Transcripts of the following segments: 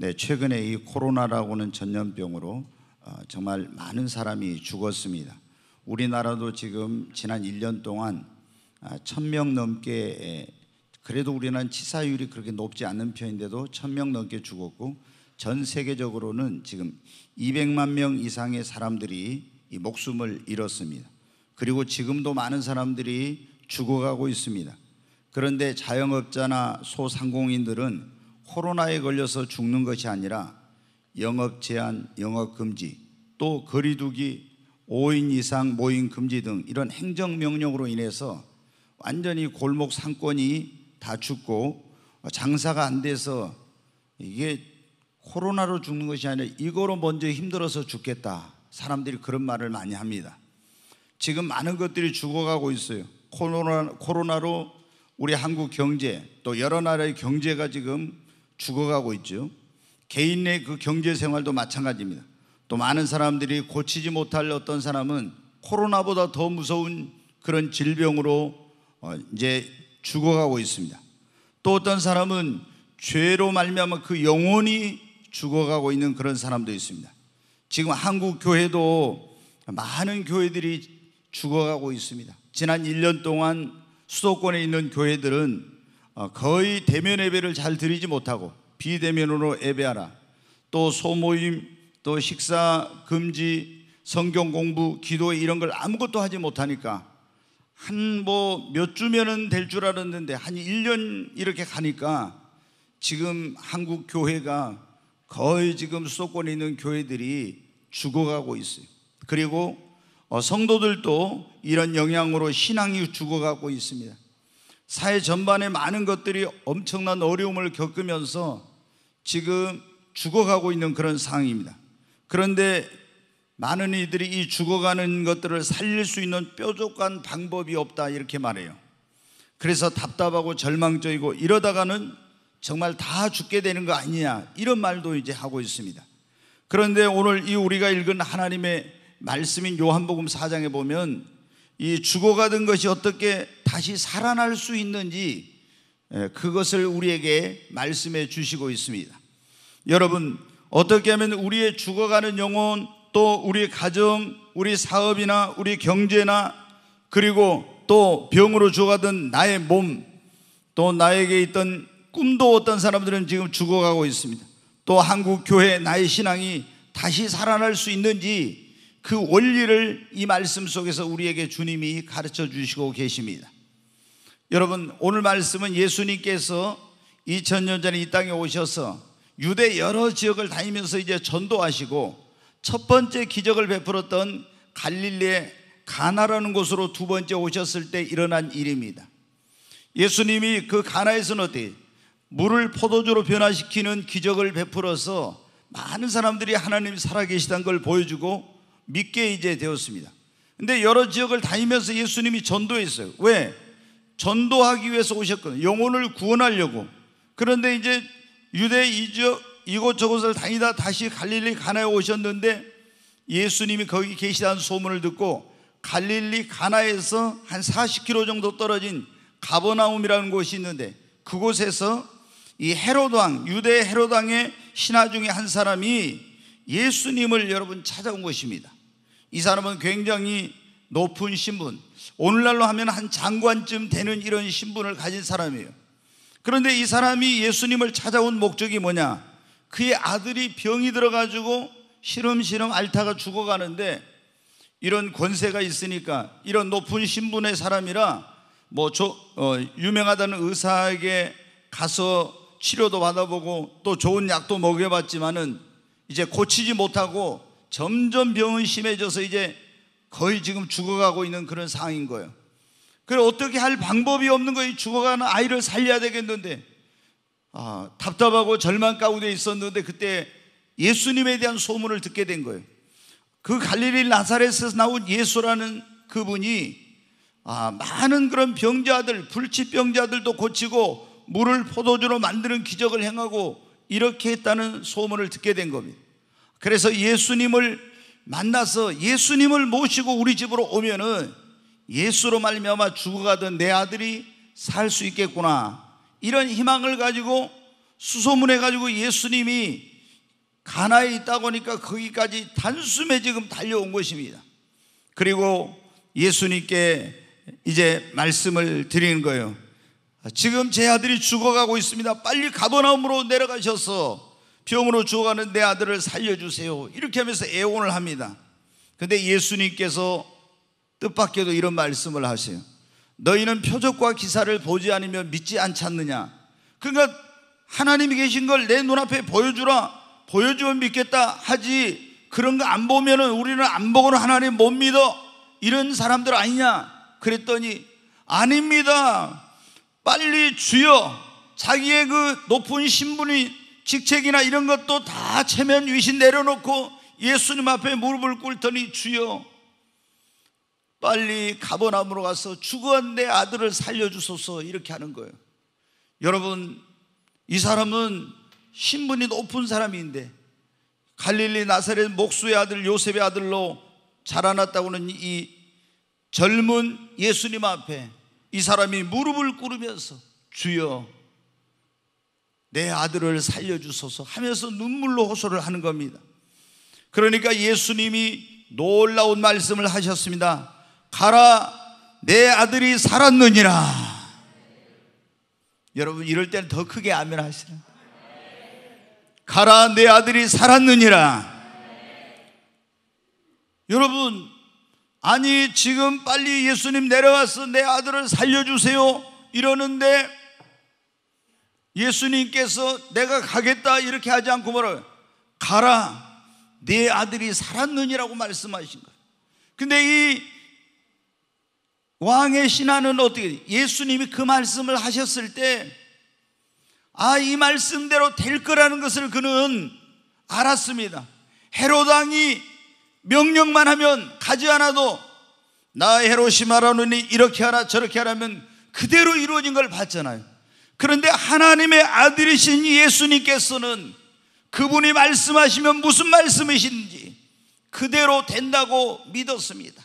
네, 최근에 이 코로나라고는 하 전염병으로 어, 정말 많은 사람이 죽었습니다. 우리나라도 지금 지난 1년 동안 1000명 아, 넘게 그래도 우리는 치사율이 그렇게 높지 않은 편인데도 1000명 넘게 죽었고 전 세계적으로는 지금 200만 명 이상의 사람들이 목숨을 잃었습니다. 그리고 지금도 많은 사람들이 죽어가고 있습니다. 그런데 자영업자나 소상공인들은 코로나에 걸려서 죽는 것이 아니라 영업 제한, 영업 금지, 또 거리두기, 5인 이상 모임 금지 등 이런 행정 명령으로 인해서 완전히 골목 상권이 다 죽고 장사가 안 돼서 이게 코로나로 죽는 것이 아니라 이거로 먼저 힘들어서 죽겠다. 사람들이 그런 말을 많이 합니다. 지금 많은 것들이 죽어가고 있어요. 코로나, 코로나로 우리 한국 경제 또 여러 나라의 경제가 지금 죽어가고 있죠. 개인의 그 경제 생활도 마찬가지입니다. 또 많은 사람들이 고치지 못할 어떤 사람은 코로나보다 더 무서운 그런 질병으로 어, 이제 죽어가고 있습니다. 또 어떤 사람은 죄로 말미암아 그 영혼이 죽어가고 있는 그런 사람도 있습니다. 지금 한국 교회도 많은 교회들이 죽어가고 있습니다. 지난 1년 동안 수도권에 있는 교회들은 어, 거의 대면 예배를 잘 드리지 못하고 비대면으로 예배하라. 또 소모임, 또 식사 금지, 성경 공부, 기도 이런 걸 아무것도 하지 못하니까 한 뭐 몇 주면은 될 줄 알았는데 한 1년 이렇게 가니까 지금 한국 교회가 거의 지금 수도권에 있는 교회들이 죽어가고 있어요. 그리고 어, 성도들도 이런 영향으로 신앙이 죽어가고 있습니다. 사회 전반에 많은 것들이 엄청난 어려움을 겪으면서 지금 죽어가고 있는 그런 상황입니다. 그런데 많은 이들이 이 죽어가는 것들을 살릴 수 있는 뾰족한 방법이 없다 이렇게 말해요. 그래서 답답하고 절망적이고 이러다가는 정말 다 죽게 되는 거 아니냐 이런 말도 이제 하고 있습니다. 그런데 오늘 이 우리가 읽은 하나님의 말씀인 요한복음 4장에 보면 이 죽어가던 것이 어떻게 다시 살아날 수 있는지 예, 그것을 우리에게 말씀해 주시고 있습니다. 여러분, 어떻게 하면 우리의 죽어가는 영혼 또 우리 가정, 우리 사업이나 우리 경제나 그리고 또 병으로 죽어가던 나의 몸, 또 나에게 있던 꿈도 어떤 사람들은 지금 죽어가고 있습니다. 또 한국 교회 나의 신앙이 다시 살아날 수 있는지 그 원리를 이 말씀 속에서 우리에게 주님이 가르쳐 주시고 계십니다. 여러분, 오늘 말씀은 예수님께서 2000년 전에 이 땅에 오셔서 유대 여러 지역을 다니면서 이제 전도하시고 첫 번째 기적을 베풀었던 갈릴리 가나라는 곳으로 두 번째 오셨을 때 일어난 일입니다. 예수님이 그 가나에서는 어때? 물을 포도주로 변화시키는 기적을 베풀어서 많은 사람들이 하나님이 살아계시다는 걸 보여주고 믿게 이제 되었습니다. 근데 여러 지역을 다니면서 예수님이 전도했어요. 왜? 전도하기 위해서 오셨거든요. 영혼을 구원하려고. 그런데 이제 유대 이지역 이곳저곳을 다니다 다시 갈릴리 가나에 오셨는데 예수님이 거기 계시다는 소문을 듣고 갈릴리 가나에서 한 40km 정도 떨어진 가버나움이라는 곳이 있는데 그곳에서 이헤로당 유대 헤로당의 신하 중에 한 사람이 예수님을 여러분 찾아온 것입니다. 이 사람은 굉장히 높은 신분, 오늘날로 하면 한 장관쯤 되는 이런 신분을 가진 사람이에요. 그런데 이 사람이 예수님을 찾아온 목적이 뭐냐? 그의 아들이 병이 들어가지고 시름시름 앓다가 죽어가는데 이런 권세가 있으니까 이런 높은 신분의 사람이라 뭐 저, 어, 유명하다는 의사에게 가서 치료도 받아보고 또 좋은 약도 먹여봤지만은 이제 고치지 못하고 점점 병은 심해져서 이제 거의 지금 죽어가고 있는 그런 상황인 거예요. 그래 어떻게 할 방법이 없는 거예요. 죽어가는 아이를 살려야 되겠는데 아, 답답하고 절망 가운데 있었는데 그때 예수님에 대한 소문을 듣게 된 거예요. 그 갈릴리 나사렛에서 나온 예수라는 그분이 아, 많은 그런 병자들, 불치병자들도 고치고 물을 포도주로 만드는 기적을 행하고 이렇게 했다는 소문을 듣게 된 겁니다. 그래서 예수님을 만나서 예수님을 모시고 우리 집으로 오면은 예수로 말미암아 죽어가던 내 아들이 살 수 있겠구나 이런 희망을 가지고 수소문해 가지고 예수님이 가나에 있다고 하니까 거기까지 단숨에 지금 달려온 것입니다. 그리고 예수님께 이제 말씀을 드리는 거예요. 지금 제 아들이 죽어가고 있습니다. 빨리 가버나움으로 내려가셔서 병으로 죽어가는 내 아들을 살려주세요. 이렇게 하면서 애원을 합니다. 근데 예수님께서 뜻밖에도 이런 말씀을 하세요. 너희는 표적과 기사를 보지 않으면 믿지 않잖느냐. 그러니까 하나님이 계신 걸 내 눈앞에 보여주라. 보여주면 믿겠다 하지. 그런 거 안 보면은 우리는 안 보고는 하나님 못 믿어. 이런 사람들 아니냐. 그랬더니 아닙니다. 빨리 주여 자기의 그 높은 신분이 직책이나 이런 것도 다 체면 위신 내려놓고 예수님 앞에 무릎을 꿇더니 주여 빨리 가버나움으로 가서 죽은 내 아들을 살려주소서 이렇게 하는 거예요. 여러분 이 사람은 신분이 높은 사람인데 갈릴리 나사렛 목수의 아들 요셉의 아들로 자라났다고는 이 젊은 예수님 앞에 이 사람이 무릎을 꿇으면서 주여 내 아들을 살려주소서 하면서 눈물로 호소를 하는 겁니다. 그러니까 예수님이 놀라운 말씀을 하셨습니다. 가라, 내 아들이 살았느니라. 여러분, 이럴 때는 더 크게 아멘 하시라. 가라, 내 아들이 살았느니라. 여러분, 아니, 지금 빨리 예수님 내려와서 내 아들을 살려주세요. 이러는데 예수님께서 내가 가겠다 이렇게 하지 않고 뭐라 가라 네 아들이 살았느니라고 말씀하신 거예요. 근데 이 왕의 신하는 어떻게 예수님이 그 말씀을 하셨을 때 아, 이 말씀대로 될 거라는 것을 그는 알았습니다. 헤로당이 명령만 하면 가지 않아도 나 헤로시마라노니 이렇게 하라 저렇게 하라면 그대로 이루어진 걸 봤잖아요. 그런데 하나님의 아들이신 예수님께서는 그분이 말씀하시면 무슨 말씀이신지 그대로 된다고 믿었습니다.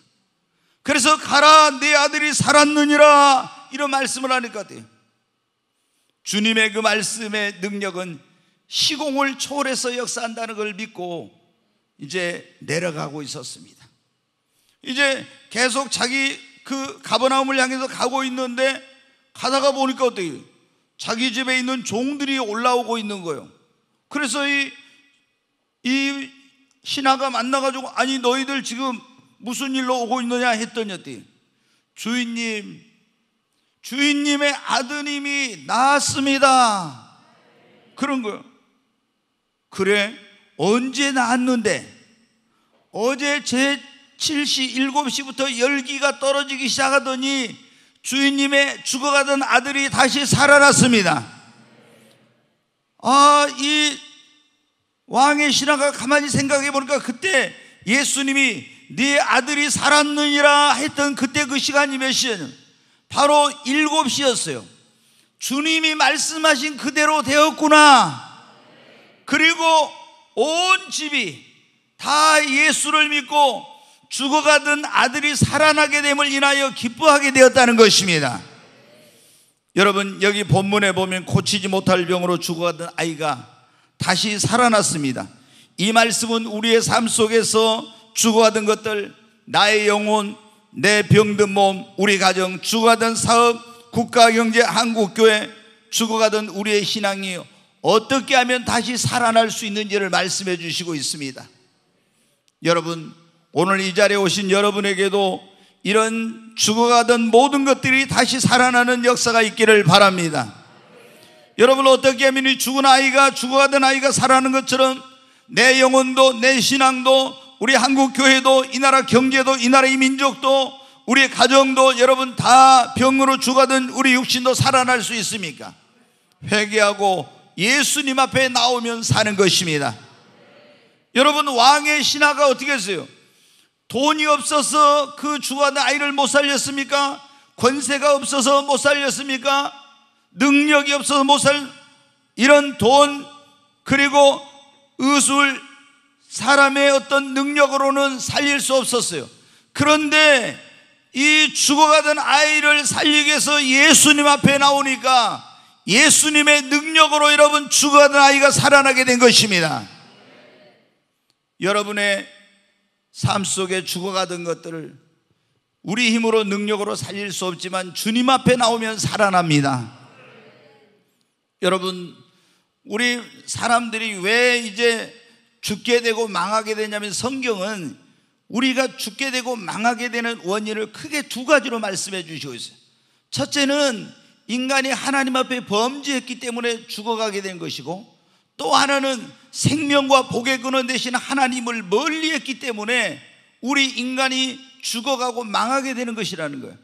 그래서 가라 내 아들이 살았느니라 이런 말씀을 하는 것같요 주님의 그 말씀의 능력은 시공을 초월해서 역사한다는 걸 믿고 이제 내려가고 있었습니다. 이제 계속 자기 그 가버나움을 향해서 가고 있는데 가다가 보니까 어때요? 자기 집에 있는 종들이 올라오고 있는 거예요. 그래서 이, 이 신하가 만나가지고 아니 너희들 지금 무슨 일로 오고 있느냐 했더니 주인님 주인님의 아드님이 낳았습니다. 그런 거요. 예 그래 언제 낳았는데 어제 제 7시 7시부터 열기가 떨어지기 시작하더니 주인님의 죽어가던 아들이 다시 살아났습니다. 아, 이 왕의 신하가 가만히 생각해 보니까 그때 예수님이 네 아들이 살았느니라 했던 그때 그 시간이 몇시였냐 바로 7시였어요. 주님이 말씀하신 그대로 되었구나. 그리고 온 집이 다 예수를 믿고 죽어가던 아들이 살아나게 됨을 인하여 기뻐하게 되었다는 것입니다. 여러분 여기 본문에 보면 고치지 못할 병으로 죽어가던 아이가 다시 살아났습니다. 이 말씀은 우리의 삶 속에서 죽어가던 것들, 나의 영혼, 내 병든 몸, 우리 가정, 죽어가던 사업, 국가, 경제, 한국, 교회, 죽어가던 우리의 신앙이 어떻게 하면 다시 살아날 수 있는지를 말씀해 주시고 있습니다. 여러분, 오늘 이 자리에 오신 여러분에게도 이런 죽어가던 모든 것들이 다시 살아나는 역사가 있기를 바랍니다. 여러분 어떻게 하면 이 죽은 아이가 죽어가던 아이가 살아나는 것처럼 내 영혼도 내 신앙도 우리 한국 교회도 이 나라 경제도 이 나라의 민족도 우리 가정도 여러분 다 병으로 죽어가던 우리 육신도 살아날 수 있습니까? 회개하고 예수님 앞에 나오면 사는 것입니다. 여러분 왕의 신하가 어떻게 했어요? 돈이 없어서 그 주와 아이를 못 살렸습니까? 권세가 없어서 못 살렸습니까? 능력이 없어서 못 살, 이런 돈, 그리고 의술, 사람의 어떤 능력으로는 살릴 수 없었어요. 그런데 이 죽어가던 아이를 살리기 위해서 예수님 앞에 나오니까 예수님의 능력으로 여러분 죽어가던 아이가 살아나게 된 것입니다. 여러분의 삶 속에 죽어가던 것들을 우리 힘으로 능력으로 살릴 수 없지만 주님 앞에 나오면 살아납니다. 여러분, 우리 사람들이 왜 이제 죽게 되고 망하게 되냐면 성경은 우리가 죽게 되고 망하게 되는 원인을 크게 두 가지로 말씀해 주시고 있어요. 첫째는 인간이 하나님 앞에 범죄했기 때문에 죽어가게 된 것이고 또 하나는 생명과 복의 근원 대신 하나님을 멀리했기 때문에 우리 인간이 죽어가고 망하게 되는 것이라는 거예요.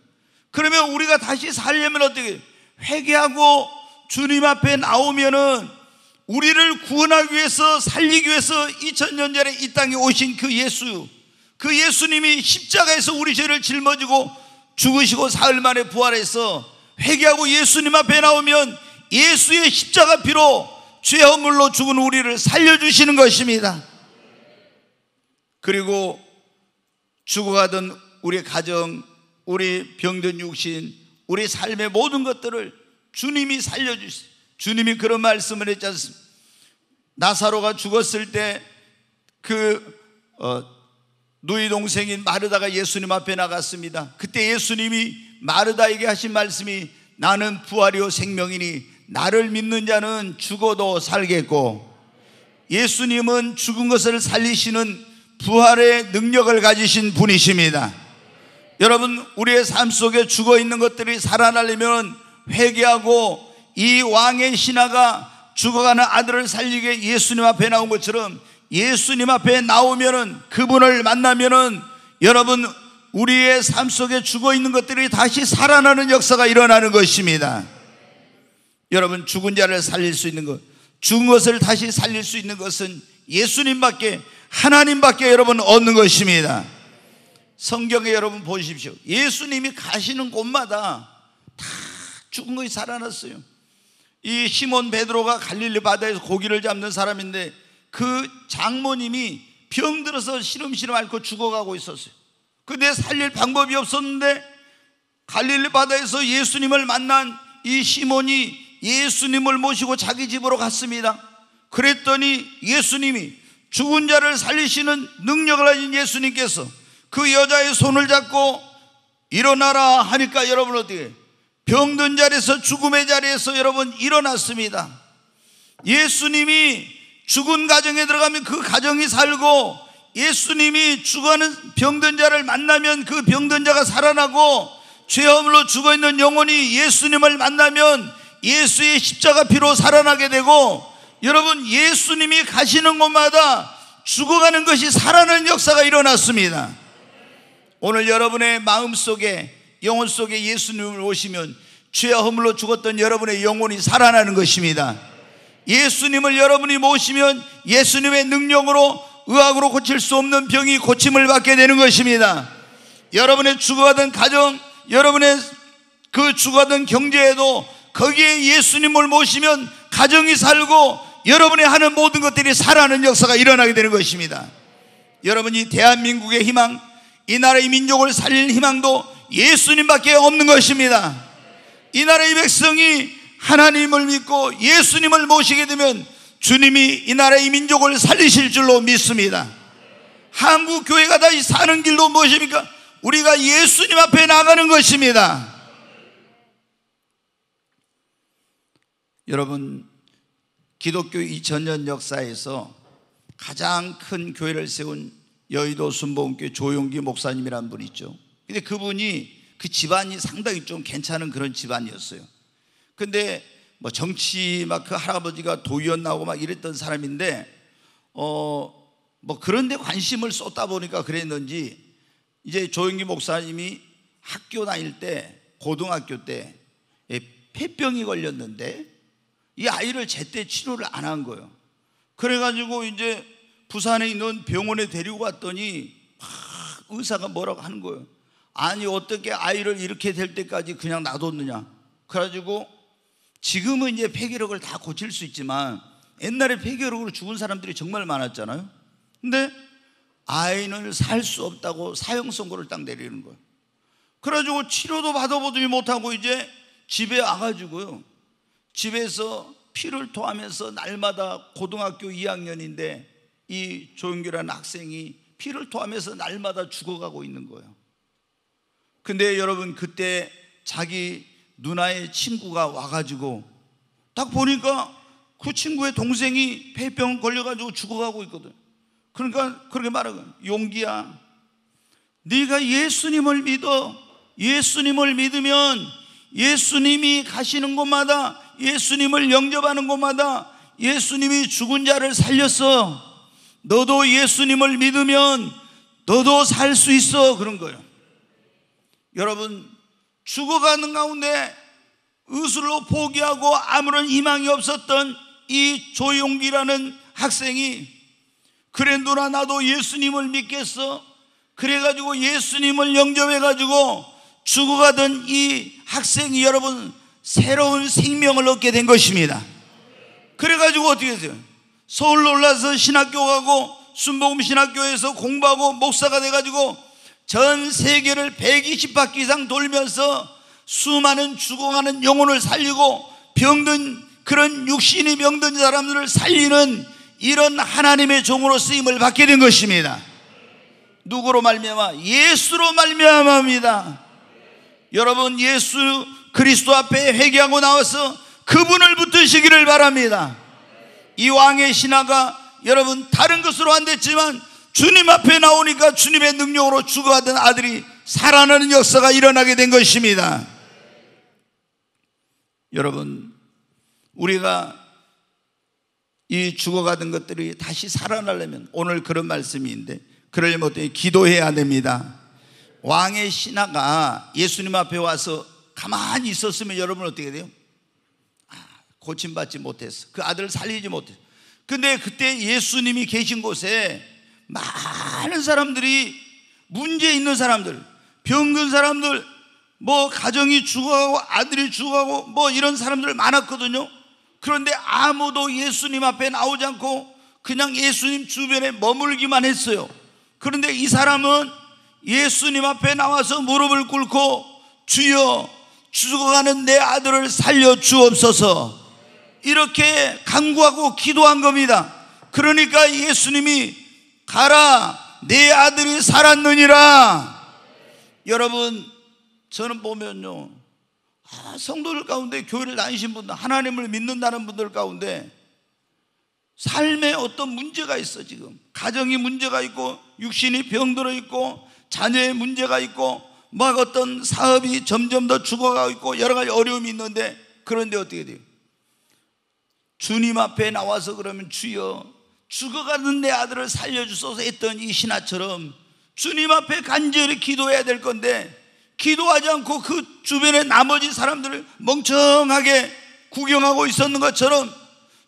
그러면 우리가 다시 살려면 어떻게 회개하고 주님 앞에 나오면은 우리를 구원하기 위해서 살리기 위해서 2000년 전에 이 땅에 오신 그 예수 그 예수님이 십자가에서 우리 죄를 짊어지고 죽으시고 사흘 만에 부활해서 회개하고 예수님 앞에 나오면 예수의 십자가 피로 죄의 허물로 죽은 우리를 살려주시는 것입니다. 그리고 죽어가던 우리 가정, 우리 병든 육신, 우리 삶의 모든 것들을 주님이 살려주시. 주님이 그런 말씀을 했지 않습니까? 나사로가 죽었을 때그 어, 누이 동생인 마르다가 예수님 앞에 나갔습니다. 그때 예수님이 마르다에게 하신 말씀이 나는 부활이요 생명이니 나를 믿는 자는 죽어도 살겠고 예수님은 죽은 것을 살리시는 부활의 능력을 가지신 분이십니다. 여러분, 우리의 삶 속에 죽어 있는 것들이 살아나려면 회개하고 이 왕의 신하가 죽어가는 아들을 살리기 위해 예수님 앞에 나온 것처럼 예수님 앞에 나오면은 그분을 만나면은 여러분 우리의 삶 속에 죽어 있는 것들이 다시 살아나는 역사가 일어나는 것입니다. 여러분 죽은 자를 살릴 수 있는 것, 죽은 것을 다시 살릴 수 있는 것은 예수님밖에 하나님밖에 여러분 얻는 것입니다. 성경에 여러분 보십시오. 예수님이 가시는 곳마다 다 죽은 것이 살아났어요. 이 시몬 베드로가 갈릴리 바다에서 고기를 잡는 사람인데 그 장모님이 병들어서 시름시름 앓고 죽어가고 있었어요. 그데 살릴 방법이 없었는데 갈릴리 바다에서 예수님을 만난 이 시몬이 예수님을 모시고 자기 집으로 갔습니다. 그랬더니 예수님이 죽은 자를 살리시는 능력을 가진 예수님께서 그 여자의 손을 잡고 일어나라 하니까 여러분 어떻게 병든 자리에서 죽음의 자리에서 여러분 일어났습니다. 예수님이 죽은 가정에 들어가면 그 가정이 살고 예수님이 죽어는 병든 자를 만나면 그 병든 자가 살아나고 죄 혐으로 죽어 있는 영혼이 예수님을 만나면 예수의 십자가 피로 살아나게 되고 여러분 예수님이 가시는 곳마다 죽어가는 것이 살아나는 역사가 일어났습니다. 오늘 여러분의 마음 속에 영혼 속에 예수님을 오시면 죄와 허물로 죽었던 여러분의 영혼이 살아나는 것입니다. 예수님을 여러분이 모시면 예수님의 능력으로 의학으로 고칠 수 없는 병이 고침을 받게 되는 것입니다. 여러분의 죽어가던 가정, 여러분의 그 죽어가던 경제에도 거기에 예수님을 모시면 가정이 살고 여러분이 하는 모든 것들이 살아나는 역사가 일어나게 되는 것입니다. 여러분이 대한민국의 희망, 이 나라의 민족을 살릴 희망도 예수님밖에 없는 것입니다. 이 나라의 백성이 하나님을 믿고 예수님을 모시게 되면 주님이 이 나라의 민족을 살리실 줄로 믿습니다. 한국 교회가 다시 사는 길로 무엇입니까? 우리가 예수님 앞에 나가는 것입니다. 여러분 기독교 2000년 역사에서 가장 큰 교회를 세운 여의도 순복음교회 조용기 목사님이란 분이 있죠. 근데 그분이 그 집안이 상당히 좀 괜찮은 그런 집안이었어요. 근데 뭐 정치 막 그 할아버지가 도의원 나오고 막 이랬던 사람인데 어 뭐 그런데 관심을 쏟다 보니까 그랬는지 이제 조용기 목사님이 학교 다닐 때 고등학교 때 예, 폐병이 걸렸는데 이 아이를 제때 치료를 안 한 거예요. 그래가지고 이제 부산에 있는 병원에 데리고 갔더니 의사가 뭐라고 하는 거예요. 아니 어떻게 아이를 이렇게 될 때까지 그냥 놔뒀느냐. 그래가지고 지금은 이제 폐기력을 다 고칠 수 있지만 옛날에 폐기력으로 죽은 사람들이 정말 많았잖아요. 근데 아이는 살 수 없다고 사형 선고를 딱 내리는 거예요. 그래가지고 치료도 받아보지 못하고 이제 집에 와가지고요. 집에서 피를 토하면서 날마다 고등학교 2학년인데 이 조용규라는 학생이 피를 토하면서 날마다 죽어가고 있는 거예요. 근데 여러분 그때 자기 누나의 친구가 와가지고 딱 보니까 그 친구의 동생이 폐병 걸려가지고 죽어가고 있거든. 그러니까 그렇게 말하고 용기야. 네가 예수님을 믿어. 예수님을 믿으면 예수님이 가시는 곳마다 예수님을 영접하는 곳마다 예수님이 죽은 자를 살렸어. 너도 예수님을 믿으면 너도 살 수 있어. 그런 거예요. 여러분, 죽어가는 가운데 의술로 포기하고 아무런 희망이 없었던 이 조용기라는 학생이 그래 누나 나도 예수님을 믿겠어. 그래가지고 예수님을 영접해가지고 죽어가던 이 학생이 여러분 새로운 생명을 얻게 된 것입니다. 그래가지고 어떻게 돼요? 서울로 올라서 신학교 가고 순복음 신학교에서 공부하고 목사가 돼가지고 전 세계를 120바퀴 이상 돌면서 수많은 죽어가는 영혼을 살리고 병든 그런 육신이 병든 사람들을 살리는 이런 하나님의 종으로 쓰임을 받게 된 것입니다. 누구로 말미암아? 예수로 말미암아입니다. 여러분 예수 그리스도 앞에 회개하고 나와서 그분을 붙드시기를 바랍니다. 이 왕의 신하가 여러분 다른 것으로 안 됐지만 주님 앞에 나오니까 주님의 능력으로 죽어가던 아들이 살아나는 역사가 일어나게 된 것입니다. 여러분, 우리가 이 죽어가던 것들이 다시 살아나려면 오늘 그런 말씀인데 그럴 못해 기도해야 됩니다. 왕의 신하가 예수님 앞에 와서 가만히 있었으면 여러분 어떻게 돼요? 아, 고침받지 못했어. 그 아들을 살리지 못했어. 근데 그때 예수님이 계신 곳에 많은 사람들이 문제 있는 사람들, 병든 사람들, 뭐 가정이 죽어가고 아들이 죽어가고 뭐 이런 사람들 많았거든요. 그런데 아무도 예수님 앞에 나오지 않고 그냥 예수님 주변에 머물기만 했어요. 그런데 이 사람은 예수님 앞에 나와서 무릎을 꿇고 주여 죽어가는 내 아들을 살려 주옵소서. 이렇게 간구하고 기도한 겁니다. 그러니까 예수님이 가라 내 아들이 살았느니라. 여러분 저는 보면요. 아, 성도들 가운데 교회를 다니신 분들 하나님을 믿는다는 분들 가운데 삶에 어떤 문제가 있어 지금 가정이 문제가 있고 육신이 병들어 있고 자녀의 문제가 있고 막 어떤 사업이 점점 더 죽어가고 있고 여러 가지 어려움이 있는데 그런데 어떻게 돼요? 주님 앞에 나와서 그러면 주여 죽어가는 내 아들을 살려주소서 했던 이 신하처럼 주님 앞에 간절히 기도해야 될 건데 기도하지 않고 그 주변의 나머지 사람들을 멍청하게 구경하고 있었는 것처럼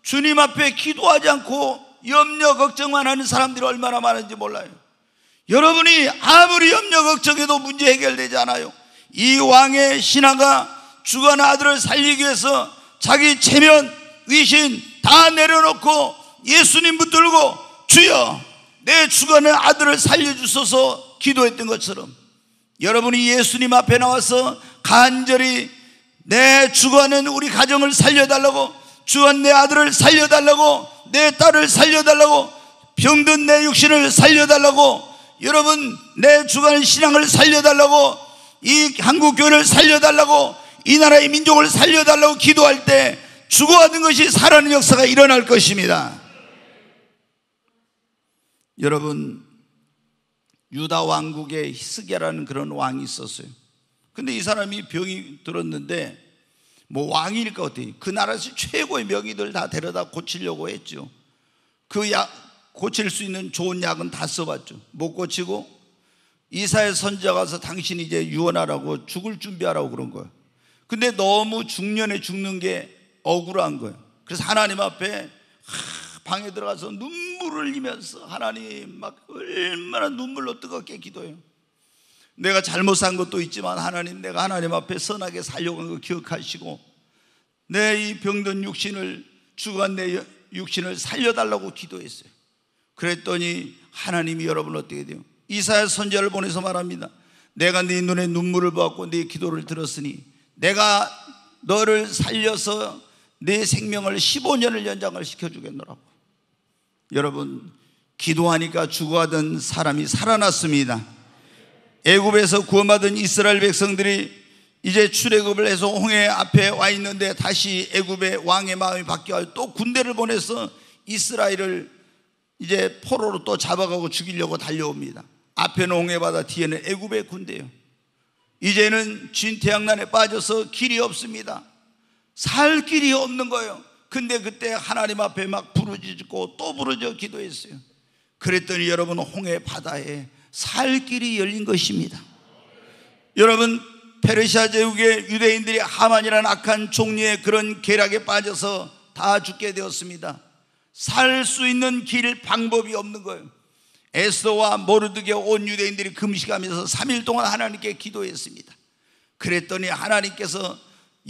주님 앞에 기도하지 않고 염려 걱정만 하는 사람들이 얼마나 많은지 몰라요. 여러분이 아무리 염려 걱정해도 문제 해결되지 않아요. 이 왕의 신하가 죽은 아들을 살리기 위해서 자기 체면, 위신 다 내려놓고 예수님 붙들고 주여 내죽어 아들을 살려주소서 기도했던 것처럼 여러분이 예수님 앞에 나와서 간절히 내 죽어낸 우리 가정을 살려달라고 주한 내 아들을 살려달라고 내 딸을 살려달라고 병든 내 육신을 살려달라고 여러분 내 주관의 신앙을 살려달라고 이 한국교회를 살려달라고 이 나라의 민족을 살려달라고 기도할 때 죽어가는 것이 살아는 역사가 일어날 것입니다 여러분 유다 왕국에 히스기라는 그런 왕이 있었어요 근데 이 사람이 병이 들었는데 뭐 왕이니까 어떻게 그 나라에서 최고의 명의들 다 데려다 고치려고 했죠 그 야, 고칠 수 있는 좋은 약은 다 써봤죠. 못 고치고 이사의 선지자 가서 당신 이제 유언하라고 죽을 준비하라고 그런 거예요. 근데 너무 중년에 죽는 게 억울한 거예요. 그래서 하나님 앞에 방에 들어가서 눈물을 흘리면서 하나님 막 얼마나 눈물로 뜨겁게 기도해요. 내가 잘못 산 것도 있지만 하나님 내가 하나님 앞에 선하게 살려고 한거 기억하시고 내 이 병든 육신을 죽은 내 육신을 살려달라고 기도했어요. 그랬더니 하나님이 여러분 어떻게 돼요? 이사야 선자를 보내서 말합니다. 내가 네 눈에 눈물을 보고네 기도를 들었으니 내가 너를 살려서 네 생명을 15년을 연장을 시켜주겠노라고. 여러분 기도하니까 죽어가던 사람이 살아났습니다. 애굽에서 구원받은 이스라엘 백성들이 이제 출애굽을 해서 홍해 앞에 와 있는데 다시 애굽의 왕의 마음이 바뀌어 또 군대를 보내서 이스라엘을 이제 포로로 또 잡아가고 죽이려고 달려옵니다. 앞에는 홍해바다 뒤에는 애굽의 군대요. 이제는 진태양난에 빠져서 길이 없습니다. 살 길이 없는 거예요. 근데 그때 하나님 앞에 막 부르짖고 또 부르짖어 기도했어요. 그랬더니 여러분 홍해 바다에 살 길이 열린 것입니다. 여러분 페르시아 제국의 유대인들이 하만이라는 악한 종류의 그런 계략에 빠져서 다 죽게 되었습니다. 살수 있는 길 방법이 없는 거예요. 에스더와 모르드게 온 유대인들이 금식하면서 3일 동안 하나님께 기도했습니다. 그랬더니 하나님께서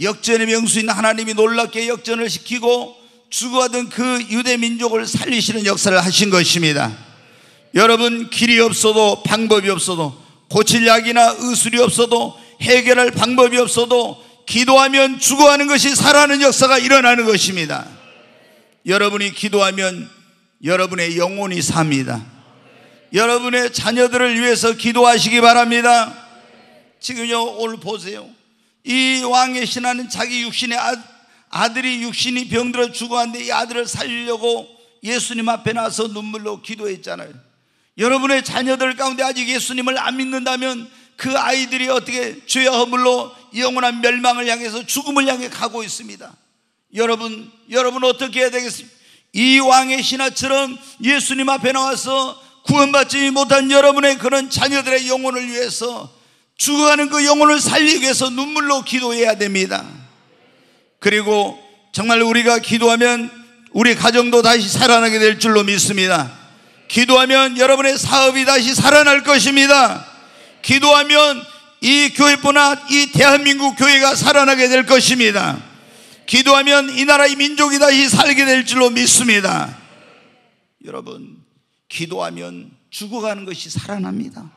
역전의 명수인 하나님이 놀랍게 역전을 시키고 죽어가던 그 유대 민족을 살리시는 역사를 하신 것입니다. 여러분 길이 없어도 방법이 없어도 고칠 약이나 의술이 없어도 해결할 방법이 없어도 기도하면 죽어가는 것이 살아나는 역사가 일어나는 것입니다. 여러분이 기도하면 여러분의 영혼이 삽니다. 여러분의 자녀들을 위해서 기도하시기 바랍니다. 지금요, 오늘 보세요. 이 왕의 신하는 자기 육신의 아, 들이 육신이 병들어 죽어는데이 아들을 살리려고 예수님 앞에 나서 눈물로 기도했잖아요. 여러분의 자녀들 가운데 아직 예수님을 안 믿는다면 그 아이들이 어떻게 죄와 허물로 영원한 멸망을 향해서 죽음을 향해 가고 있습니다. 여러분, 여러분 어떻게 해야 되겠습니까? 이 왕의 신하처럼 예수님 앞에 나와서 구원받지 못한 여러분의 그런 자녀들의 영혼을 위해서 죽어가는 그 영혼을 살리기 위해서 눈물로 기도해야 됩니다. 그리고 정말 우리가 기도하면 우리 가정도 다시 살아나게 될 줄로 믿습니다. 기도하면 여러분의 사업이 다시 살아날 것입니다. 기도하면 이 교회뿐 아이 대한민국 교회가 살아나게 될 것입니다. 기도하면 이 나라의 민족이 다시 살게 될 줄로 믿습니다. 여러분, 기도하면 죽어가는 것이 살아납니다.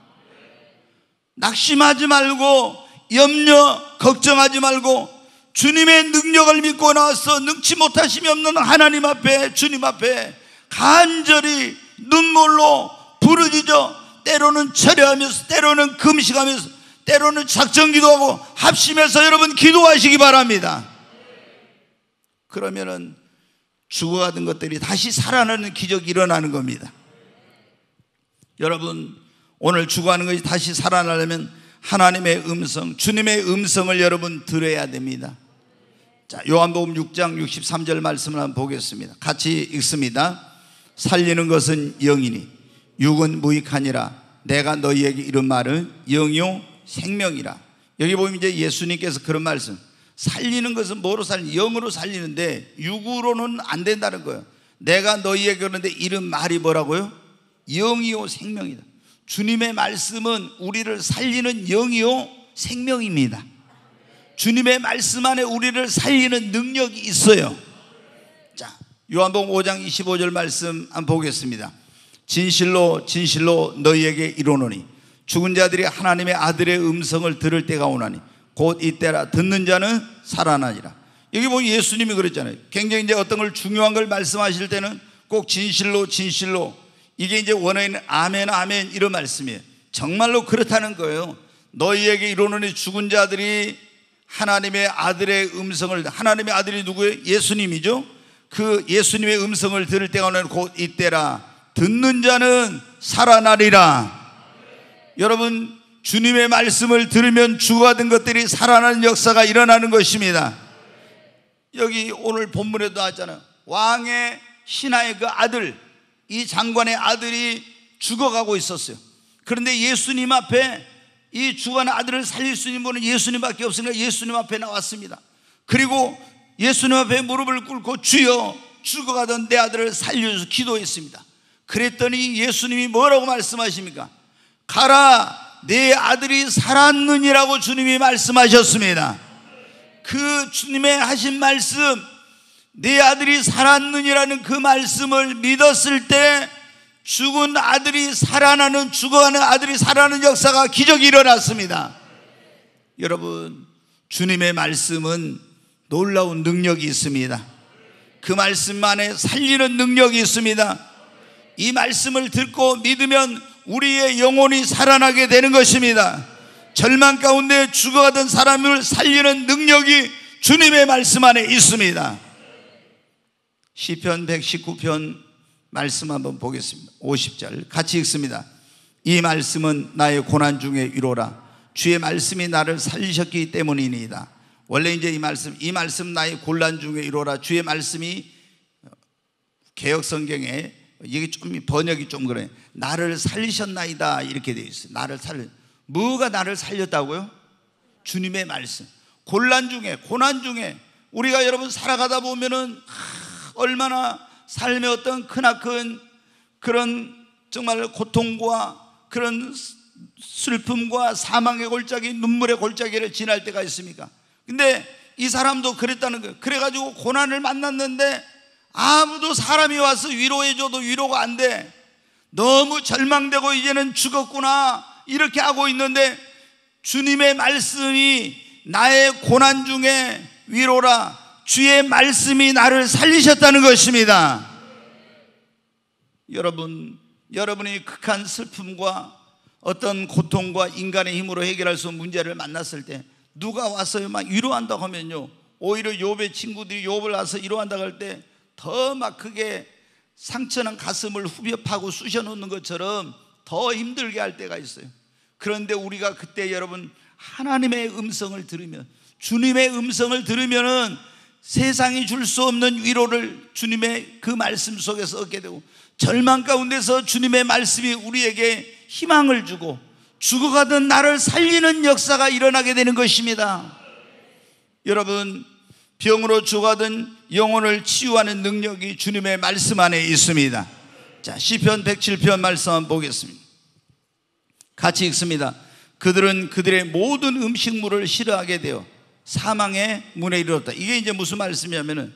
낙심하지 말고 염려, 걱정하지 말고 주님의 능력을 믿고 나서 능치 못하심이 없는 하나님 앞에 주님 앞에 간절히 눈물로 부르짖어 때로는 철회하면서 때로는 금식하면서 때로는 작정 기도하고 합심해서 여러분 기도하시기 바랍니다. 그러면은 죽어가던 것들이 다시 살아나는 기적이 일어나는 겁니다. 여러분, 오늘 죽어가는 것이 다시 살아나려면 하나님의 음성, 주님의 음성을 여러분 들어야 됩니다. 자, 요한복음 6장 63절 말씀을 한번 보겠습니다. 같이 읽습니다. 살리는 것은 영이니 육은 무익하니라 내가 너희에게 이런 말을 영요 생명이라. 여기 보면 이제 예수님께서 그런 말씀 살리는 것은 뭐로 살리 영으로 살리는데 육으로는 안 된다는 거예요. 내가 너희에게 그러는데 이름 말이 뭐라고요? 영이요 생명이다. 주님의 말씀은 우리를 살리는 영이요 생명입니다. 주님의 말씀 안에 우리를 살리는 능력이 있어요. 자, 요한복음 5장 25절 말씀 한번 보겠습니다. 진실로 진실로 너희에게 이르노니 죽은 자들이 하나님의 아들의 음성을 들을 때가 오나니 곧 이때라 듣는 자는 살아나니라. 여기 보면 예수님이 그랬잖아요. 굉장히 이제 어떤 걸 중요한 걸 말씀하실 때는 꼭 진실로 진실로 이게 이제 원어인 아멘 아멘 이런 말씀이에요. 정말로 그렇다는 거예요. 너희에게 이르노 죽은 자들이 하나님의 아들의 음성을 하나님의 아들이 누구예요? 예수님이죠. 그 예수님의 음성을 들을 때가 오는 곧 이때라. 듣는 자는 살아나리라. 여러분 주님의 말씀을 들으면 죽어가던 것들이 살아나는 역사가 일어나는 것입니다. 여기 오늘 본문에도 하잖아요. 왕의 신하의 그 아들, 이 장관의 아들이 죽어가고 있었어요. 그런데 예수님 앞에 이 죽어가는 아들을 살릴 수 있는 분은 예수님밖에 없으니까 예수님 앞에 나왔습니다. 그리고 예수님 앞에 무릎을 꿇고 주여 죽어가던 내 아들을 살려주서 기도했습니다. 그랬더니 예수님이 뭐라고 말씀하십니까? 가라 네 아들이 살았느니라고 주님이 말씀하셨습니다. 그 주님의 하신 말씀, 네 아들이 살았느니라는 그 말씀을 믿었을 때 죽은 아들이 살아나는, 죽어가는 아들이 살아나는 역사가 기적이 일어났습니다. 여러분, 주님의 말씀은 놀라운 능력이 있습니다. 그 말씀 만에 살리는 능력이 있습니다. 이 말씀을 듣고 믿으면 우리의 영혼이 살아나게 되는 것입니다. 절망 가운데 죽어가던 사람을 살리는 능력이 주님의 말씀 안에 있습니다. 시편 119편 말씀 한번 보겠습니다. 50절 같이 읽습니다. 이 말씀은 나의 고난 중에 위로라. 주의 말씀이 나를 살리셨기 때문이니이다. 원래 이제 이 말씀, 이 말씀 나의 곤란 중에 이로라. 주의 말씀이 개혁 성경에 이게 좀 번역이 좀 그래. 나를 살리셨나이다 이렇게 돼있어 나를 살 뭐가 나를 살렸다고요? 주님의 말씀. 곤란 중에 고난 중에 우리가 여러분 살아가다 보면은 하, 얼마나 삶의 어떤 크나큰 그런 정말 고통과 그런 슬픔과 사망의 골짜기, 눈물의 골짜기를 지날 때가 있습니까? 근데 이 사람도 그랬다는 거예요. 그래가지고 고난을 만났는데 아무도 사람이 와서 위로해줘도 위로가 안 돼. 너무 절망되고 이제는 죽었구나. 이렇게 하고 있는데 주님의 말씀이 나의 고난 중에 위로라. 주의 말씀이 나를 살리셨다는 것입니다. 여러분, 여러분이 극한 슬픔과 어떤 고통과 인간의 힘으로 해결할 수 없는 문제를 만났을 때 누가 와서 막 위로한다고 하면요. 오히려 욥의 친구들이 욥을 와서 위로한다고 할때 더막 크게 상처난 가슴을 후벼 파고 쑤셔 놓는 것처럼 더 힘들게 할 때가 있어요. 그런데 우리가 그때 여러분 하나님의 음성을 들으면 주님의 음성을 들으면은 세상이 줄 수 없는 위로를 주님의 그 말씀 속에서 얻게 되고 절망 가운데서 주님의 말씀이 우리에게 희망을 주고 죽어가던 나를 살리는 역사가 일어나게 되는 것입니다. 여러분 병으로 죽어가던 영혼을 치유하는 능력이 주님의 말씀 안에 있습니다. 자, 시편 107편 말씀 보겠습니다. 같이 읽습니다. 그들은 그들의 모든 음식물을 싫어하게 되어 사망의 문에 이르렀다. 이게 이제 무슨 말씀이냐면은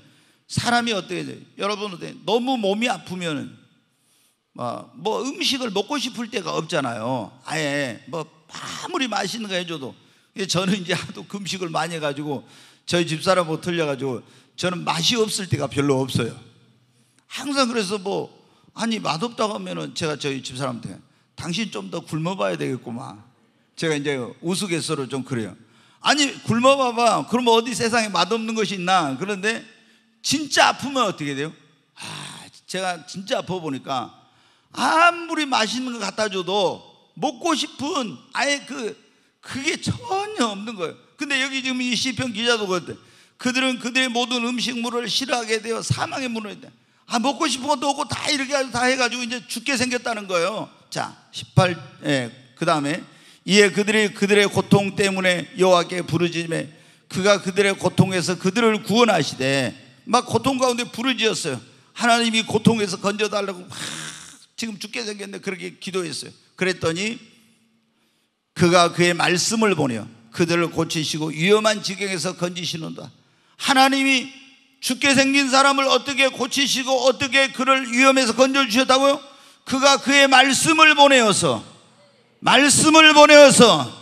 사람이 어떻게 돼요? 여러분 어때? 너무 몸이 아프면은 뭐, 뭐 음식을 먹고 싶을 때가 없잖아요. 아예 뭐 아무리 맛있는 거 해줘도 저는 이제 하도 금식을 많이 해가지고 저희 집사람 못 틀려가지고 저는 맛이 없을 때가 별로 없어요. 항상 그래서 뭐 아니 맛없다고 하면은 제가 저희 집 사람한테 당신 좀 더 굶어봐야 되겠구만. 제가 이제 우스갯소리로 좀 그래요. 아니 굶어봐봐. 그러면 어디 세상에 맛없는 것이 있나? 그런데 진짜 아프면 어떻게 돼요? 아, 제가 진짜 아파 보니까 아무리 맛있는 거 갖다 줘도 먹고 싶은 아예 그 그게 전혀 없는 거예요. 근데 여기 지금 이 시편 기자도 그랬대. 그들은 그들의 모든 음식물을 싫어하게 되어 사망의 문을 했다. 아, 먹고 싶은 것도 없고 다 이렇게 다 해가지고 이제 죽게 생겼다는 거예요. 자, 18, 예, 그 다음에. 이에 그들이 그들의 고통 때문에 여호와께 부르짖음에 그가 그들의 고통에서 그들을 구원하시되 막 고통 가운데 부르짖었어요. 하나님이 고통에서 건져달라고 막 지금 죽게 생겼는데 그렇게 기도했어요. 그랬더니 그가 그의 말씀을 보내요. 그들을 고치시고 위험한 지경에서 건지시는다. 하나님이 죽게 생긴 사람을 어떻게 고치시고 어떻게 그를 위험해서 건져주셨다고요? 그가 그의 말씀을 보내어서 말씀을 보내어서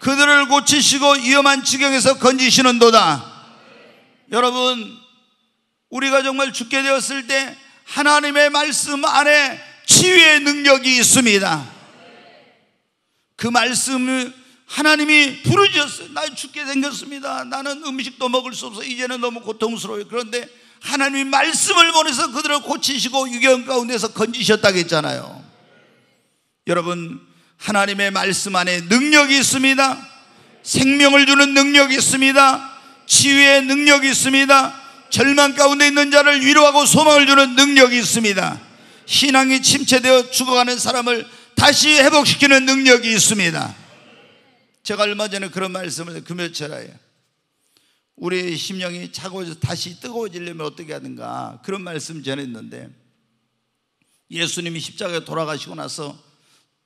그들을 고치시고 위험한 지경에서 건지시는 도다 여러분 우리가 정말 죽게 되었을 때 하나님의 말씀 안에 치유의 능력이 있습니다 그 말씀을 하나님이 부르짖었어요. 나 죽게 생겼습니다. 나는 음식도 먹을 수 없어. 이제는 너무 고통스러워요. 그런데 하나님이 말씀을 보내서 그들을 고치시고 유경 가운데서 건지셨다고 했잖아요. 여러분, 하나님의 말씀 안에 능력이 있습니다. 생명을 주는 능력이 있습니다. 치유의 능력이 있습니다. 절망 가운데 있는 자를 위로하고 소망을 주는 능력이 있습니다. 신앙이 침체되어 죽어가는 사람을 다시 회복시키는 능력이 있습니다. 제가 얼마 전에 그런 말씀을 금요철에 우리의 심령이 차가 다시 뜨거워지려면 어떻게 하든가 그런 말씀 전했는데 예수님이 십자가에 돌아가시고 나서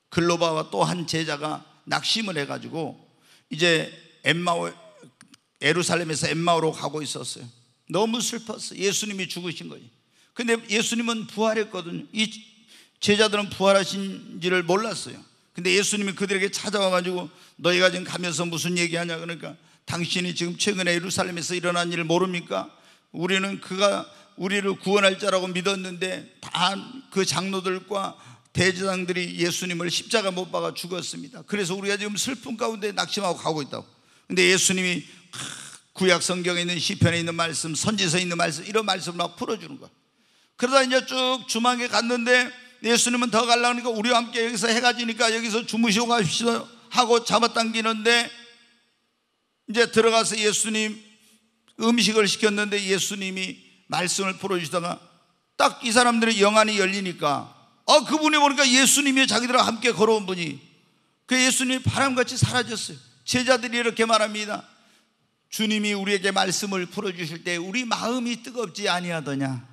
글로바와 또 한 제자가 낙심을 해가지고 이제 엠마오 에루살렘에서 엠마오로 가고 있었어요. 너무 슬펐어. 예수님이 죽으신 거예요. 근데 예수님은 부활했거든요. 이 제자들은 부활하신지를 몰랐어요. 근데 예수님이 그들에게 찾아와 가지고 너희가 지금 가면서 무슨 얘기하냐 그러니까 당신이 지금 최근에 예루살렘에서 일어난 일을 모릅니까? 우리는 그가 우리를 구원할 자라고 믿었는데 다 그 장로들과 대제장들이 예수님을 십자가 못 박아 죽었습니다. 그래서 우리가 지금 슬픔 가운데 낙심하고 가고 있다고. 근데 예수님이 구약 성경에 있는 시편에 있는 말씀, 선지서에 있는 말씀 이런 말씀을 막 풀어 주는 거야. 그러다 이제 쭉 주막에 갔는데 예수님은 더 갈라니까 우리와 함께 여기서 해가 지니까 여기서 주무시고 가십시오 하고 잡아당기는데 이제 들어가서 예수님 음식을 시켰는데 예수님이 말씀을 풀어주시다가 딱 이 사람들의 영안이 열리니까 어 그분이 보니까 예수님이 자기들과 함께 걸어온 분이 그 예수님이 바람같이 사라졌어요 제자들이 이렇게 말합니다 주님이 우리에게 말씀을 풀어주실 때 우리 마음이 뜨겁지 아니하더냐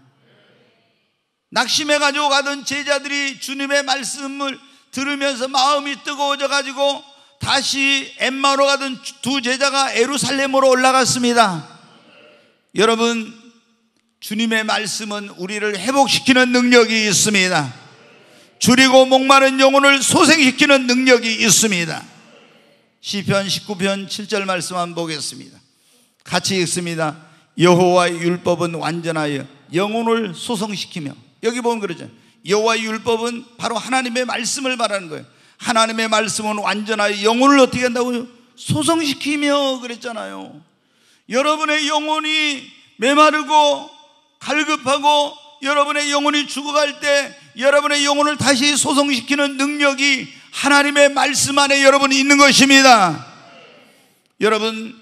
낙심해 가지고 가던 제자들이 주님의 말씀을 들으면서 마음이 뜨거워져 가지고 다시 엠마로 가던 두 제자가 에루살렘으로 올라갔습니다. 여러분 주님의 말씀은 우리를 회복시키는 능력이 있습니다. 줄이고 목마른 영혼을 소생시키는 능력이 있습니다. 시편 19편 7절 말씀 한번 보겠습니다. 같이 읽습니다. 여호와의 율법은 완전하여 영혼을 소성시키며 여기 보면 그러죠. 여호와 의 율법은 바로 하나님의 말씀을 말하는 거예요. 하나님의 말씀은 완전하여 영혼을 어떻게 한다고요? 소성시키며 그랬잖아요. 여러분의 영혼이 메마르고 갈급하고 여러분의 영혼이 죽어갈 때 여러분의 영혼을 다시 소성시키는 능력이 하나님의 말씀 안에 여러분이 있는 것입니다. 여러분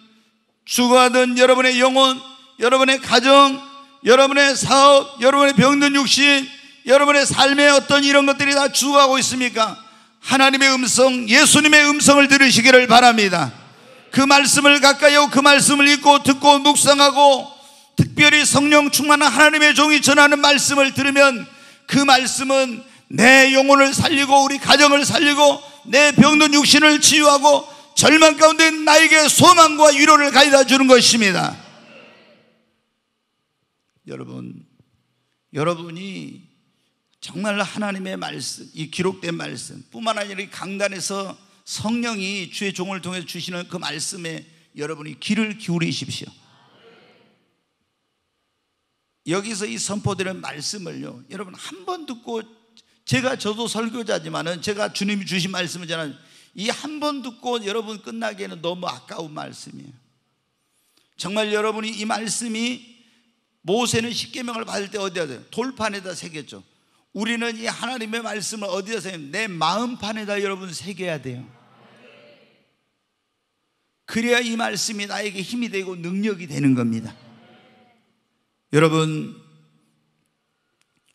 죽어가던 여러분의 영혼, 여러분의 가정, 여러분의 사업, 여러분의 병든 육신, 여러분의 삶의 어떤 이런 것들이 다주어가고 있습니까? 하나님의 음성, 예수님의 음성을 들으시기를 바랍니다. 그 말씀을 가까이 오그 말씀을 읽고 듣고 묵상하고 특별히 성령 충만한 하나님의 종이 전하는 말씀을 들으면 그 말씀은 내 영혼을 살리고 우리 가정을 살리고 내 병든 육신을 치유하고 절망 가운데 나에게 소망과 위로를 가져다 주는 것입니다. 여러분, 여러분이 정말 로 하나님의 말씀, 이 기록된 말씀 뿐만 아니라 이 강단에서 성령이 주의 종을 통해 주시는 그 말씀에 여러분이 귀를 기울이십시오. 여기서 이 선포되는 말씀을요, 여러분 한 번 듣고 제가 저도 설교자지만은 제가 주님이 주신 말씀을 저는 이 한 번 듣고 여러분 끝나기에는 너무 아까운 말씀이에요. 정말 여러분이 이 말씀이 모세는 십계명을 받을 때 어디다 세요? 돌판에다 새겼죠. 우리는 이 하나님의 말씀을 어디다 새요? 내 마음판에다 여러분 새겨야 돼요. 그래야 이 말씀이 나에게 힘이 되고 능력이 되는 겁니다. 여러분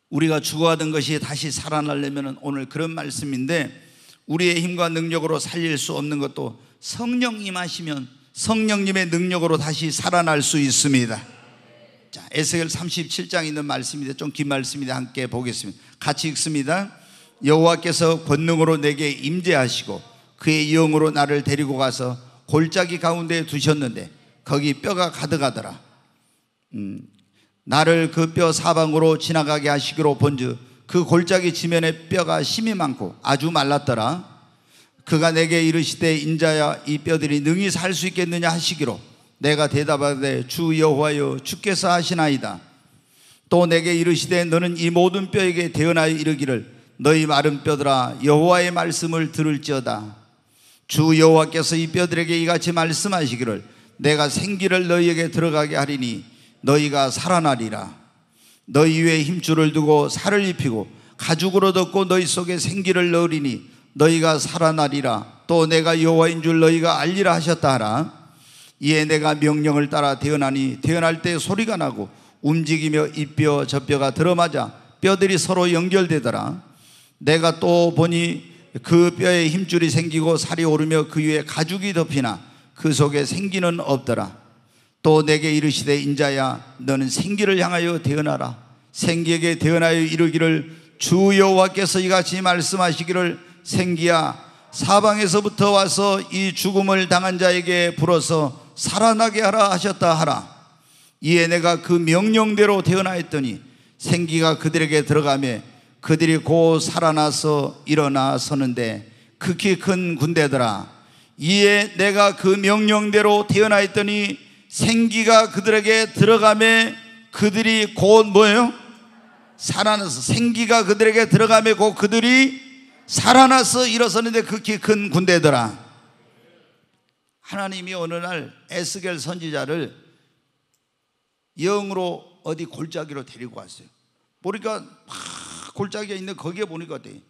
우리가 죽어가던 것이 다시 살아나려면 오늘 그런 말씀인데 우리의 힘과 능력으로 살릴 수 없는 것도 성령 임하시면 성령님의 능력으로 다시 살아날 수 있습니다. 자, 에스겔 37장에 있는 말씀인데 좀 긴 말씀인데 함께 보겠습니다. 같이 읽습니다. 여호와께서 권능으로 내게 임재하시고 그의 영으로 나를 데리고 가서 골짜기 가운데 두셨는데 거기 뼈가 가득하더라. 음, 나를 그 뼈 사방으로 지나가게 하시기로 본즉 그 골짜기 지면에 뼈가 심이 많고 아주 말랐더라. 그가 내게 이르시되 인자야 이 뼈들이 능히 살 수 있겠느냐 하시기로 내가 대답하되 주 여호와여 주께서 하시나이다 또 내게 이르시되 너는 이 모든 뼈에게 대언하여 이르기를 너희 마른 뼈들아 여호와의 말씀을 들을지어다 주 여호와께서 이 뼈들에게 이같이 말씀하시기를 내가 생기를 너희에게 들어가게 하리니 너희가 살아나리라 너희 위에 힘줄을 두고 살을 입히고 가죽으로 덮고 너희 속에 생기를 넣으리니 너희가 살아나리라 또 내가 여호와인 줄 너희가 알리라 하셨다 하라 이에 내가 명령을 따라 태어나니 태어날 때 소리가 나고 움직이며 이뼈 젖뼈가 들어맞아 뼈들이 서로 연결되더라 내가 또 보니 그 뼈에 힘줄이 생기고 살이 오르며 그 위에 가죽이 덮이나 그 속에 생기는 없더라 또 내게 이르시되 인자야 너는 생기를 향하여 태어나라 생기에게 태어나여 이르기를 주 여호와께서 이같이 말씀하시기를 생기야 사방에서부터 와서 이 죽음을 당한 자에게 불어서 살아나게 하라 하셨다 하라. 이에 내가 그 명령대로 태어나였더니 생기가 그들에게 들어가며 그들이 곧 살아나서 일어나 서는데 극히 큰 군대더라. 이에 내가 그 명령대로 태어나있더니 생기가 그들에게 들어감에 그들이 곧 뭐예요? 살아나서 생기가 그들에게 들어감에 곧 그들이 살아나서 일어서는데 극히 큰 군대더라. 하나님이 어느 날 에스겔 선지자를 영으로 어디 골짜기로 데리고 왔어요. 보니까 막 골짜기에 있는 거기에 보니까 어때?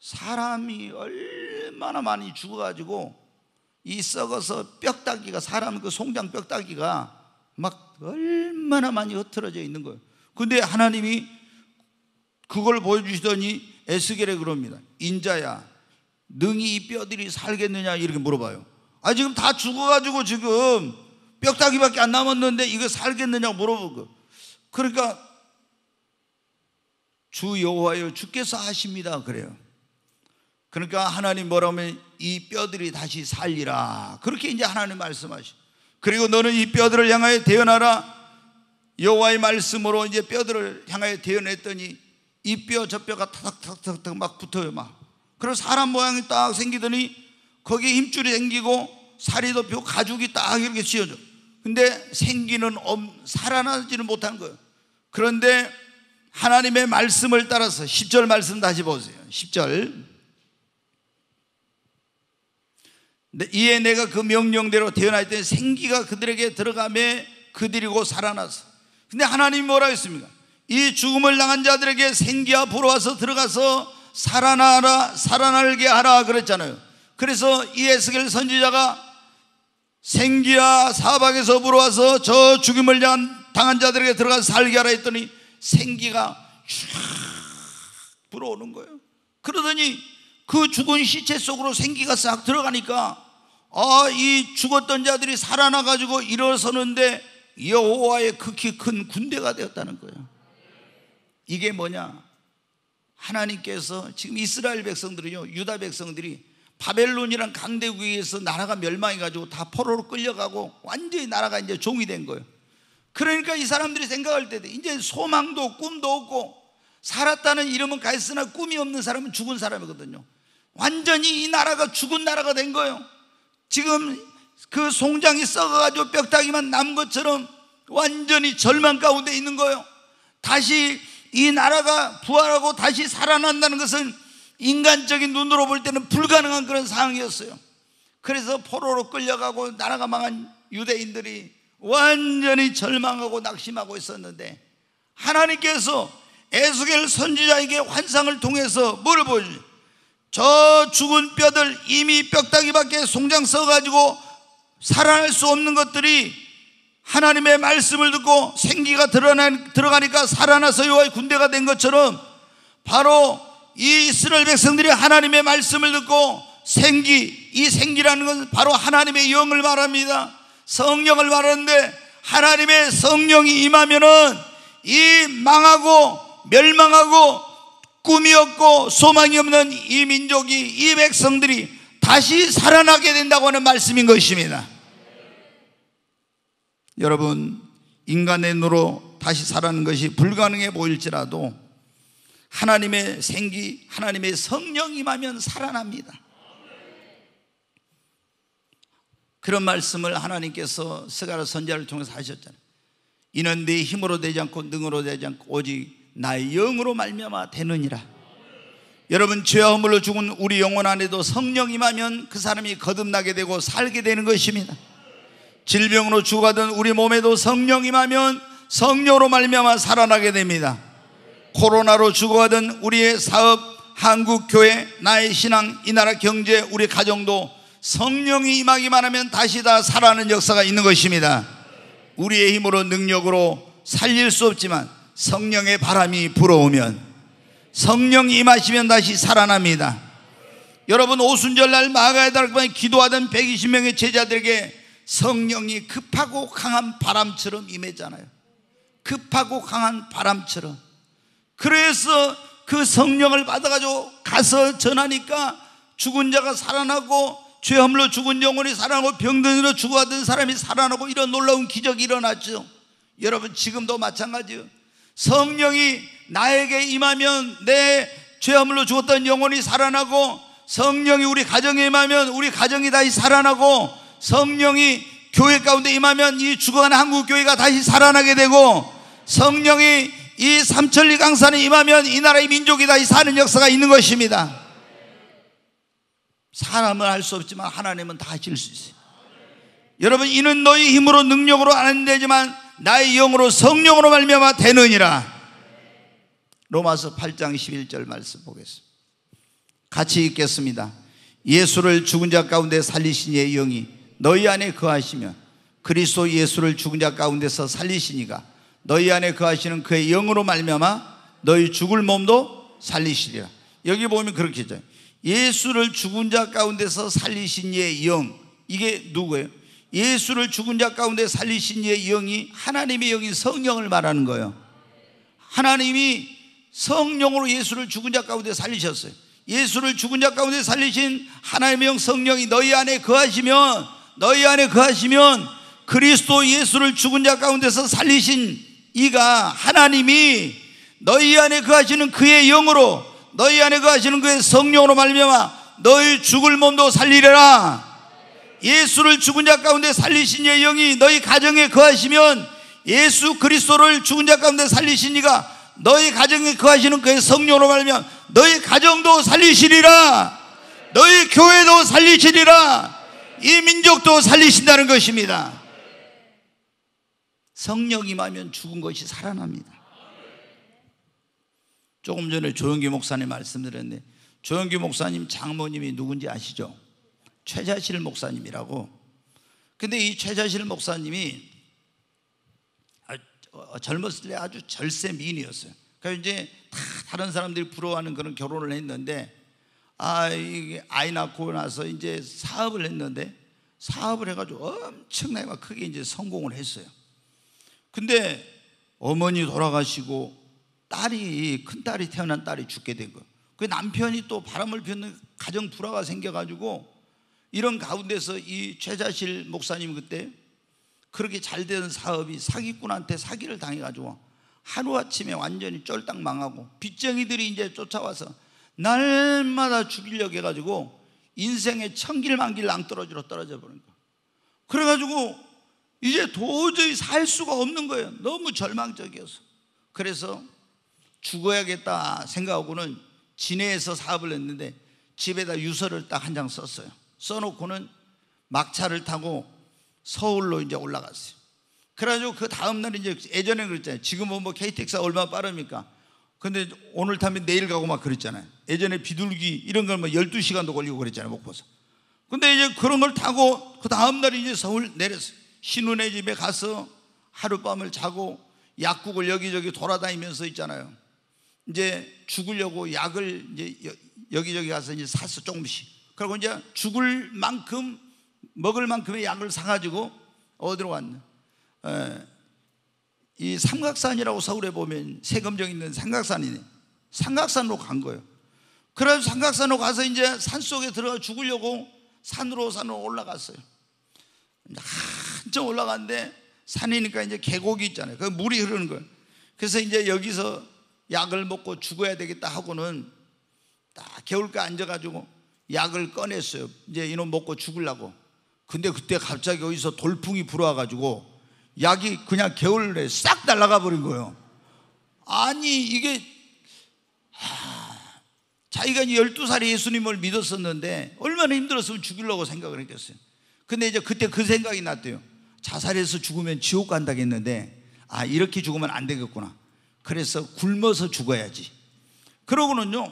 사람이 얼마나 많이 죽어가지고 이 썩어서 뼈다귀가 사람 그 송장 뼈다귀가 막 얼마나 많이 흐트러져 있는 거예요. 근데 하나님이 그걸 보여주시더니 에스겔에 그럽니다. 인자야, 능히 이 뼈들이 살겠느냐 이렇게 물어봐요. 아 지금 다 죽어가지고 지금 뼈다귀밖에 안 남았는데 이거 살겠느냐고 물어보고 그러니까 주 여호와여 주께서 하십니다 그래요 그러니까 하나님 뭐라면 이 뼈들이 다시 살리라 그렇게 이제 하나님 말씀하시 고 그리고 너는 이 뼈들을 향하여 대어하라 여호와의 말씀으로 이제 뼈들을 향하여 대어냈더니 이 뼈 저 뼈가 탁탁탁탁 타막 붙어요 막 그래서 사람 모양이 딱 생기더니 거기에 힘줄이 생기고 살이 덮이고 가죽이 딱 이렇게 씌어져. 근데 생기는 엄, 살아나지는 못한 거예요. 그런데 하나님의 말씀을 따라서 10절 말씀 다시 보세요. 10절. 이에 내가 그 명령대로 태어났더니 생기가 그들에게 들어가매 그들이 고 살아나서. 근데 하나님이 뭐라 했습니까? 이 죽음을 당한 자들에게 생기 앞으로 와서 들어가서 살아나라, 살아나게 하라 그랬잖아요. 그래서 이 에스겔 선지자가 생기와 사방에서 불어와서 저 죽임을 당한 자들에게 들어가 살게 하라 했더니 생기가 쫙 불어오는 거예요. 그러더니 그 죽은 시체 속으로 생기가 싹 들어가니까 아, 이 죽었던 자들이 살아나가지고 일어서는데 여호와의 극히 큰 군대가 되었다는 거예요. 이게 뭐냐? 하나님께서 지금 이스라엘 백성들이요, 유다 백성들이 바벨론이란 강대국에서 나라가 멸망해가지고 다 포로로 끌려가고 완전히 나라가 이제 종이 된 거예요. 그러니까 이 사람들이 생각할 때도 이제 소망도 꿈도 없고 살았다는 이름은 가있으나 꿈이 없는 사람은 죽은 사람이거든요. 완전히 이 나라가 죽은 나라가 된 거예요. 지금 그 송장이 썩어가지고 뼈다귀만 남 것처럼 완전히 절망 가운데 있는 거예요. 다시 이 나라가 부활하고 다시 살아난다는 것은 인간적인 눈으로 볼 때는 불가능한 그런 상황이었어요. 그래서 포로로 끌려가고 나라가 망한 유대인들이 완전히 절망하고 낙심하고 있었는데 하나님께서 에스겔 선지자에게 환상을 통해서 뭐를 보여주죠? 저 죽은 뼈들 이미 뼈다귀밖에 송장 써가지고 살아날 수 없는 것들이 하나님의 말씀을 듣고 생기가 드러나, 들어가니까 살아나서 요의 군대가 된 것처럼 바로 이 이스라엘 백성들이 하나님의 말씀을 듣고 생기, 이 생기라는 것은 바로 하나님의 영을 말합니다. 성령을 말하는데 하나님의 성령이 임하면은 이 망하고 멸망하고 꿈이 없고 소망이 없는 이 민족이 이 백성들이 다시 살아나게 된다고 하는 말씀인 것입니다. 여러분, 인간의 눈으로 다시 살아는 것이 불가능해 보일지라도 하나님의 생기, 하나님의 성령 임하면 살아납니다. 그런 말씀을 하나님께서 스가랴 선자를 통해서 하셨잖아요. 이는 네 힘으로 되지 않고 능으로 되지 않고 오직 나의 영으로 말미암아 되느니라. 여러분 죄와 허물로 죽은 우리 영혼 안에도 성령 임하면 그 사람이 거듭나게 되고 살게 되는 것입니다. 질병으로 죽어가던 우리 몸에도 성령 임하면 성령으로 말미암아 살아나게 됩니다. 코로나로 죽어가던 우리의 사업, 한국 교회, 나의 신앙, 이 나라 경제, 우리 가정도 성령이 임하기만 하면 다시 다 살아나는 역사가 있는 것입니다. 우리의 힘으로 능력으로 살릴 수 없지만 성령의 바람이 불어오면 성령이 임하시면 다시 살아납니다. 여러분 오순절날 마가의 달방에 기도하던 120명의 제자들에게 성령이 급하고 강한 바람처럼 임했잖아요. 급하고 강한 바람처럼 그래서 그 성령을 받아가지고 가서 전하니까 죽은 자가 살아나고 죄함으로 죽은 영혼이 살아나고 병든으로 죽어가던 사람이 살아나고 이런 놀라운 기적이 일어났죠. 여러분 지금도 마찬가지요. 성령이 나에게 임하면 내 죄함으로 죽었던 영혼이 살아나고 성령이 우리 가정에 임하면 우리 가정이 다시 살아나고 성령이 교회 가운데 임하면 이 죽어가는 한국 교회가 다시 살아나게 되고 성령이 이 삼천리 강산에 임하면 이 나라의 민족이 다이 사는 역사가 있는 것입니다. 사람은 알수 없지만 하나님은 다 하실 수 있어요. 여러분 이는 너희 힘으로 능력으로 안 되지만 나의 영으로 성령으로 말미암아 되느니라. 로마서 8장 11절 말씀 보겠습니다. 같이 읽겠습니다. 예수를 죽은 자 가운데 살리신 이의 영이 너희 안에 거하시면 그리스도 예수를 죽은 자 가운데서 살리시니가 너희 안에 그하시는 그의 영으로 말미암아 너희 죽을 몸도 살리시리라. 여기 보면 그렇게 죠 예수를 죽은 자 가운데서 살리신 이의 영 이게 누구예요? 예수를 죽은 자 가운데 살리신 이의 영이 하나님의 영인 성령을 말하는 거예요. 하나님이 성령으로 예수를 죽은 자 가운데 살리셨어요. 예수를 죽은 자 가운데 살리신 하나님의 영 성령이 너희 안에 거하시면 너희 안에 거하시면 그리스도 예수를 죽은 자 가운데서 살리신 이가 하나님이 너희 안에 그하시는 그의 영으로 너희 안에 그하시는 그의 성령으로 말미암아 너희 죽을 몸도 살리리라 예수를 죽은 자 가운데 살리신 이의 영이 너희 가정에 그하시면 예수 그리스도를 죽은 자 가운데 살리신 이가 너희 가정에 그하시는 그의 성령으로 말면 너희 가정도 살리시리라 너희 교회도 살리시리라 이 민족도 살리신다는 것입니다 성령 임하면 죽은 것이 살아납니다. 조금 전에 조영기 목사님 말씀드렸는데 조영기 목사님 장모님이 누군지 아시죠? 최자실 목사님이라고. 근데 이 최자실 목사님이 아, 어, 젊었을 때 아주 절세 미인이었어요. 그래서 이제 다 다른 사람들이 부러워하는 그런 결혼을 했는데 아, 이게 아이 낳고 나서 이제 사업을 했는데 사업을 해가지고 엄청나게 크게 이제 성공을 했어요. 근데 어머니 돌아가시고 딸이 큰 딸이 태어난 딸이 죽게 된 거예요. 그 남편이 또 바람을 피우는 가정 불화가 생겨가지고 이런 가운데서 이 최자실 목사님 그때 그렇게 잘되 사업이 사기꾼한테 사기를 당해가지고 하루아침에 완전히 쫄딱 망하고 빚쟁이들이 이제 쫓아와서 날마다 죽이려 해가지고 인생의 천길만길 낭떨어지로 떨어져 버린 거. 그래가지고 이제 도저히 살 수가 없는 거예요. 너무 절망적이어서. 그래서 죽어야겠다 생각하고는 진해에서 사업을 했는데 집에다 유서를 딱 한 장 썼어요. 써놓고는 막차를 타고 서울로 이제 올라갔어요. 그래가지고 그 다음날 이제 예전에 그랬잖아요. 지금은 뭐 KTX가 얼마나 빠릅니까? 근데 오늘 타면 내일 가고 막 그랬잖아요. 예전에 비둘기 이런 걸 뭐 12시간도 걸리고 그랬잖아요. 목포서. 근데 이제 그런 걸 타고 그 다음날 이제 서울 내렸어요. 신우네 집에 가서 하룻밤을 자고 약국을 여기저기 돌아다니면서 있잖아요. 이제 죽으려고 약을 이제 여기저기 가서 이제 샀어 조금씩. 그리고 이제 죽을 만큼 먹을 만큼의 약을 사가지고 어디로 왔냐? 이 삼각산이라고 서울에 보면 세금정 있는 삼각산이네. 삼각산으로 간 거예요. 그래 삼각산으로 가서 이제 산 속에 들어가 죽으려고 산으로 산으로 올라갔어요. 한참 올라갔는데 산이니까 이제 계곡이 있잖아요. 그 물이 흐르는 거예요. 그래서 이제 여기서 약을 먹고 죽어야 되겠다 하고는 딱 겨울가 앉아가지고 약을 꺼냈어요. 이제 이놈 먹고 죽으려고. 근데 그때 갑자기 어디서 돌풍이 불어와가지고 약이 그냥 겨울에 싹 날아가 버린 거예요. 아니, 이게, 하, 자기가 12살에 예수님을 믿었었는데 얼마나 힘들었으면 죽이려고 생각을 했겠어요. 근데 이제 그때 그 생각이 났대요. 자살해서 죽으면 지옥 간다겠는데 아 이렇게 죽으면 안 되겠구나. 그래서 굶어서 죽어야지. 그러고는요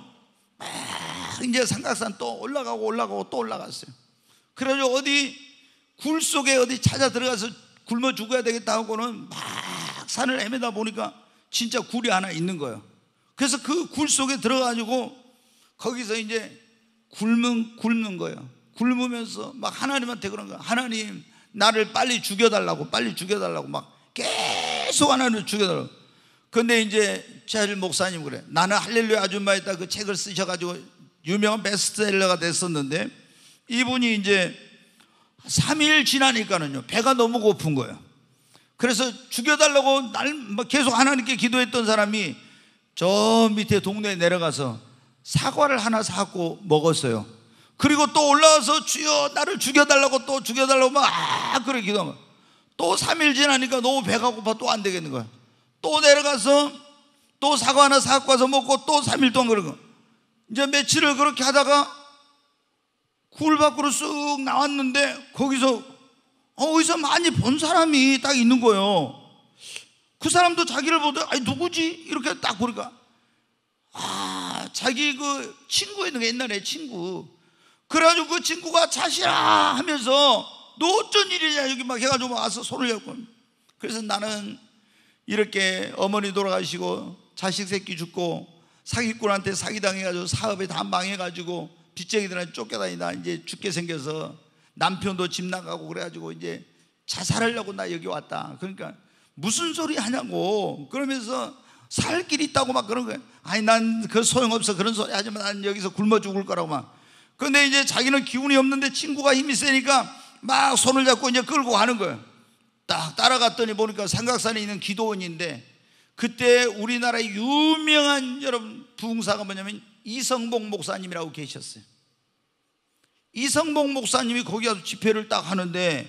막 이제 삼각산 또 올라가고 올라가고 또 올라갔어요. 그래서 어디 굴 속에 어디 찾아 들어가서 굶어 죽어야 되겠다 하고는 막 산을 헤매다 보니까 진짜 굴이 하나 있는 거예요. 그래서 그 굴 속에 들어가지고 거기서 이제 굶은 굶는 거예요. 굶으면서 막 하나님한테 그런 거예요. 하나님 나를 빨리 죽여달라고 빨리 죽여달라고 막 계속 하나님을 죽여달라고 근데 이제 제일 목사님 그래 나는 할렐루야 아줌마였다 그 책을 쓰셔가지고 유명한 베스트셀러가 됐었는데 이분이 이제 3일 지나니까는요 배가 너무 고픈 거예요 그래서 죽여달라고 날 계속 하나님께 기도했던 사람이 저 밑에 동네에 내려가서 사과를 하나 사고 먹었어요 그리고 또 올라와서 주여 나를 죽여달라고 또 죽여달라고 막아 그래 기도하면 또 3일 지나니까 너무 배가 고파 또 안 되겠는 거야 또 내려가서 또 사과 하나 사갖고 와서 먹고 또 3일 동안 그러고 이제 며칠을 그렇게 하다가 굴 밖으로 쑥 나왔는데 거기서 어, 어디서 많이 본 사람이 딱 있는 거예요 그 사람도 자기를 보더니 아니 누구지? 이렇게 딱 보니까 아 자기 그 친구였는 거 옛날에 친구 그래가지고 그 친구가 자시라 하면서 너 어쩐 일이냐 여기 막 해가지고 와서 손을 잡고 그래서 나는 이렇게 어머니 돌아가시고 자식 새끼 죽고 사기꾼한테 사기당해가지고 사업에 다 망해가지고 빚쟁이들한테 쫓겨다니다 이제 죽게 생겨서 남편도 집 나가고 그래가지고 이제 자살하려고 나 여기 왔다 그러니까 무슨 소리 하냐고 그러면서 살 길이 있다고 막 그런 거야 아니 난 그 소용없어 그런 소리 하지만 난 여기서 굶어 죽을 거라고 막 근데 이제 자기는 기운이 없는데 친구가 힘이 세니까 막 손을 잡고 이제 끌고 가는 거예요. 딱 따라갔더니 보니까 삼각산에 있는 기도원인데 그때 우리나라의 유명한 여러분 부흥사가 뭐냐면 이성봉 목사님이라고 계셨어요. 이성봉 목사님이 거기 가서 집회를 딱 하는데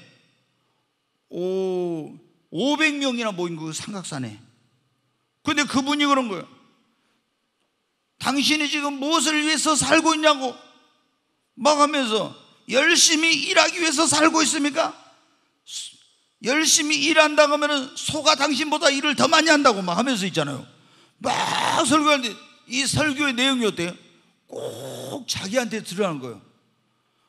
오 500명이나 모인 그 삼각산에. 근데 그분이 그런 거예요. 당신이 지금 무엇을 위해서 살고 있냐고. 막 하면서 열심히 일하기 위해서 살고 있습니까? 열심히 일한다고 하면은 소가 당신보다 일을 더 많이 한다고 막 하면서 있잖아요. 막 설교하는데 이 설교의 내용이 어때요? 꼭 자기한테 들어가는 거예요.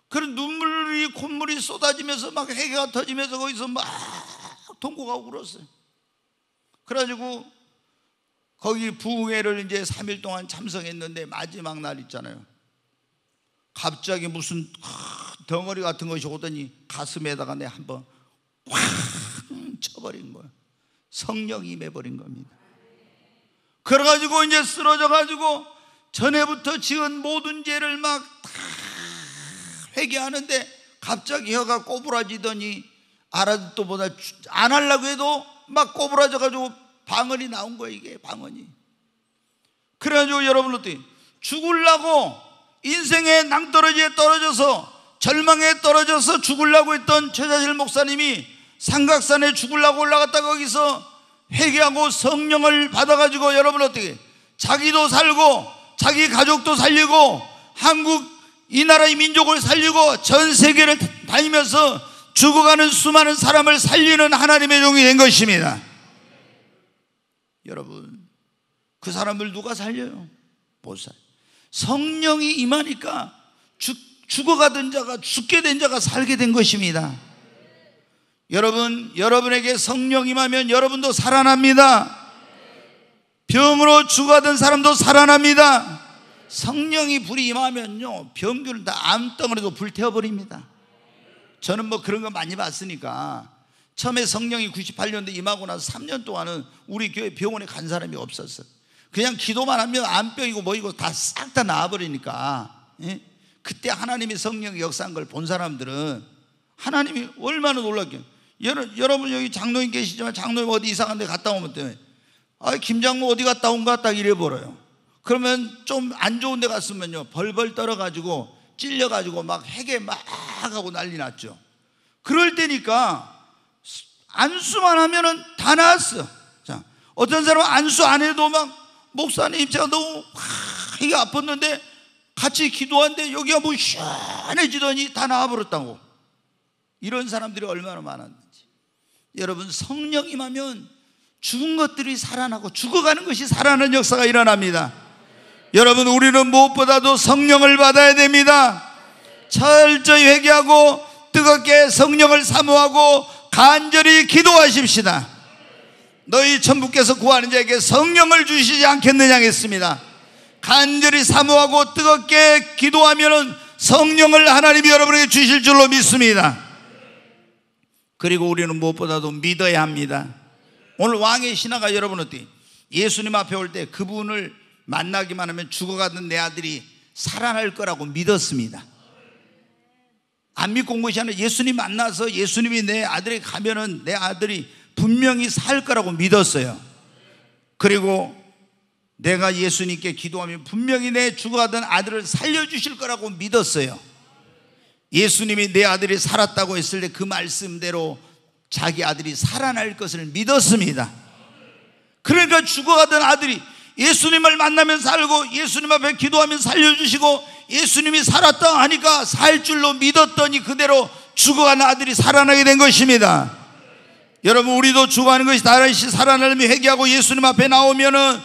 그런 눈물이 콧물이 쏟아지면서 막 해가 터지면서 거기서 막 통곡하고 울었어요. 그래가지고 거기 부흥회를 이제 3일 동안 참석했는데 마지막 날 있잖아요. 갑자기 무슨 덩어리 같은 것이 오더니 가슴에다가 내 한번 꽉 쳐버린 거예요 성령 이 임해버린 겁니다. 그래가지고 이제 쓰러져가지고 전에부터 지은 모든 죄를 막 다 회개하는데 갑자기 혀가 꼬부라지더니 알아듣도보다 안 하려고 해도 막 꼬부라져가지고 방언이 나온 거예요 이게 방언이. 그래가지고 여러분 들떻 죽을라고 인생의 낭떠러지에 떨어져서 절망에 떨어져서 죽으려고 했던 최자실 목사님이 삼각산에 죽으려고 올라갔다 거기서 회개하고 성령을 받아가지고 여러분 어떻게 자기도 살고 자기 가족도 살리고 한국 이 나라의 민족을 살리고 전 세계를 다니면서 죽어가는 수많은 사람을 살리는 하나님의 종이 된 것입니다. 여러분 그 사람을 누가 살려요? 못 살려. 성령이 임하니까 죽, 죽어가던 자가 죽게 된 자가 살게 된 것입니다. 여러분, 여러분에게 성령 임하면 여러분도 살아납니다. 병으로 죽어가던 사람도 살아납니다. 성령이 불이 임하면요, 병균을 다 암덩어리도 불태워버립니다. 저는 뭐 그런 거 많이 봤으니까 처음에 성령이 98년도 임하고 나서 3년 동안은 우리 교회 병원에 간 사람이 없었어요. 그냥 기도만 하면 안병이고 뭐이고 다 싹 다 나아버리니까 예? 그때 하나님의 성령 역사한 걸 본 사람들은 하나님이 얼마나 놀랐겠어요 여러분 여기 장로님 계시지만 장로님 어디 이상한 데 갔다 오면 때문에 아, 김장모 어디 갔다 온가 딱 이래 버려요 그러면 좀 안 좋은 데 갔으면요 벌벌 떨어가지고 찔려가지고 막 핵에 막 하고 난리 났죠 그럴 때니까 안수만 하면은 다 나았어 자, 어떤 사람은 안수 안 해도 막 목사님 입자가 너무 하, 이게 아팠는데 같이 기도하는데 여기가 뭐 시원해지더니 다 나와버렸다고 이런 사람들이 얼마나 많았는지 여러분 성령 임하면 죽은 것들이 살아나고 죽어가는 것이 살아나는 역사가 일어납니다 여러분 우리는 무엇보다도 성령을 받아야 됩니다 철저히 회개하고 뜨겁게 성령을 사모하고 간절히 기도하십시다 너희 천부께서 구하는 자에게 성령을 주시지 않겠느냐 했습니다. 간절히 사모하고 뜨겁게 기도하면은 성령을 하나님이 여러분에게 주실 줄로 믿습니다. 그리고 우리는 무엇보다도 믿어야 합니다. 오늘 왕의 신하가 여러분 어때? 예수님 앞에 올 때 그분을 만나기만 하면 죽어가던 내 아들이 살아날 거라고 믿었습니다. 안 믿고 온 것이 아니라 예수님 만나서 예수님이 내 아들에게 가면은 내 아들이 분명히 살 거라고 믿었어요. 그리고 내가 예수님께 기도하면 분명히 내 죽어가던 아들을 살려주실 거라고 믿었어요. 예수님이 내 아들이 살았다고 했을 때 그 말씀대로 자기 아들이 살아날 것을 믿었습니다. 그러니까 죽어가던 아들이 예수님을 만나면 살고 예수님 앞에 기도하면 살려주시고 예수님이 살았다 하니까 살 줄로 믿었더니 그대로 죽어간 아들이 살아나게 된 것입니다. 여러분 우리도 죽어가는 것이 다시 살아나려 회개하고 예수님 앞에 나오면은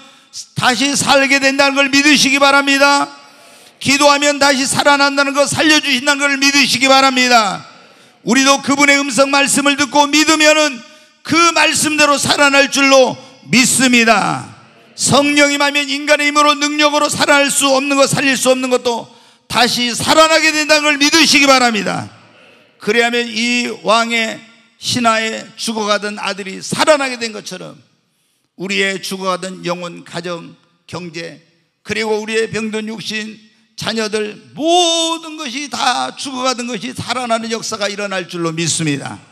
다시 살게 된다는 걸 믿으시기 바랍니다. 기도하면 다시 살아난다는 것 살려주신다는 걸 믿으시기 바랍니다. 우리도 그분의 음성 말씀을 듣고 믿으면은 그 말씀대로 살아날 줄로 믿습니다. 성령이마면 인간의 힘으로 능력으로 살아날 수 없는 것 살릴 수 없는 것도 다시 살아나게 된다는 걸 믿으시기 바랍니다. 그래야면 이 왕의 신하의 죽어가던 아들이 살아나게 된 것처럼 우리의 죽어가던 영혼, 가정, 경제, 그리고 우리의 병든 육신, 자녀들 모든 것이 다 죽어가던 것이 살아나는 역사가 일어날 줄로 믿습니다.